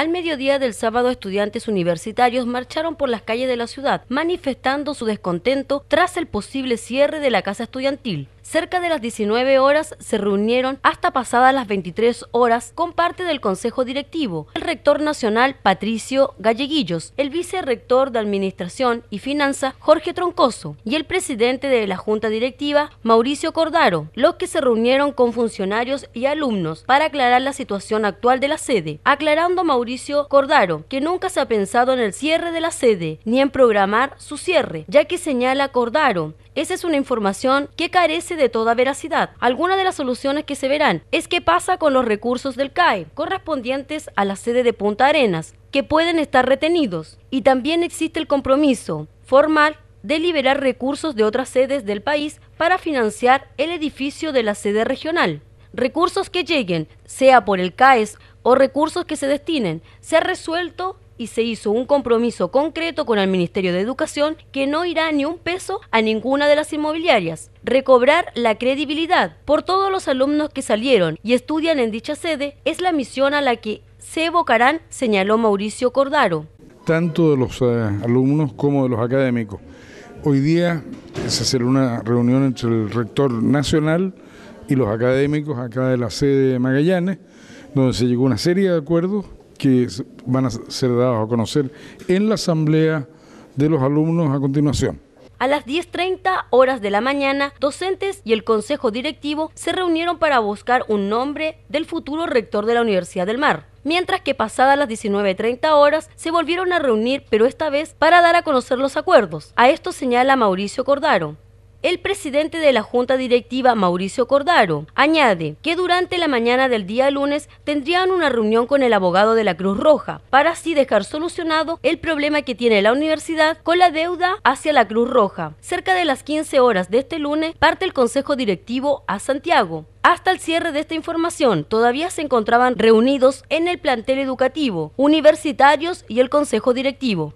Al mediodía del sábado, estudiantes universitarios marcharon por las calles de la ciudad, manifestando su descontento tras el posible cierre de la casa estudiantil. Cerca de las 19 horas se reunieron hasta pasadas las 23 horas con parte del Consejo Directivo, el rector nacional Patricio Galleguillos, el vicerrector de Administración y Finanza Jorge Troncoso y el presidente de la Junta Directiva Mauricio Cordaro, los que se reunieron con funcionarios y alumnos para aclarar la situación actual de la sede, aclarando Mauricio Cordaro que nunca se ha pensado en el cierre de la sede ni en programar su cierre, ya que señala Cordaro esa es una información que carece de toda veracidad. Algunas de las soluciones que se verán es qué pasa con los recursos del CAE correspondientes a la sede de Punta Arenas, que pueden estar retenidos. Y también existe el compromiso formal de liberar recursos de otras sedes del país para financiar el edificio de la sede regional. Recursos que lleguen, sea por el CAES o recursos que se destinen, se ha resuelto y se hizo un compromiso concreto con el Ministerio de Educación que no irá ni un peso a ninguna de las inmobiliarias. Recobrar la credibilidad por todos los alumnos que salieron y estudian en dicha sede es la misión a la que se evocarán, señaló Mauricio Cordaro. Tanto de los eh, alumnos como de los académicos. Hoy día se hacer una reunión entre el rector nacional y los académicos acá de la sede de Magallanes, donde se llegó a una serie de acuerdos que van a ser dados a conocer en la asamblea de los alumnos a continuación. A las 10.30 horas de la mañana, docentes y el consejo directivo se reunieron para buscar un nombre del futuro rector de la Universidad del Mar. Mientras que pasadas las 19.30 horas se volvieron a reunir, pero esta vez para dar a conocer los acuerdos. A esto señala Mauricio Cordaro, el presidente de la Junta Directiva, Mauricio Cordaro, añade que durante la mañana del día lunes tendrían una reunión con el abogado de la Cruz Roja para así dejar solucionado el problema que tiene la universidad con la deuda hacia la Cruz Roja. Cerca de las 15 horas de este lunes parte el Consejo Directivo a Santiago. Hasta el cierre de esta información, todavía se encontraban reunidos en el plantel educativo, universitarios y el Consejo Directivo.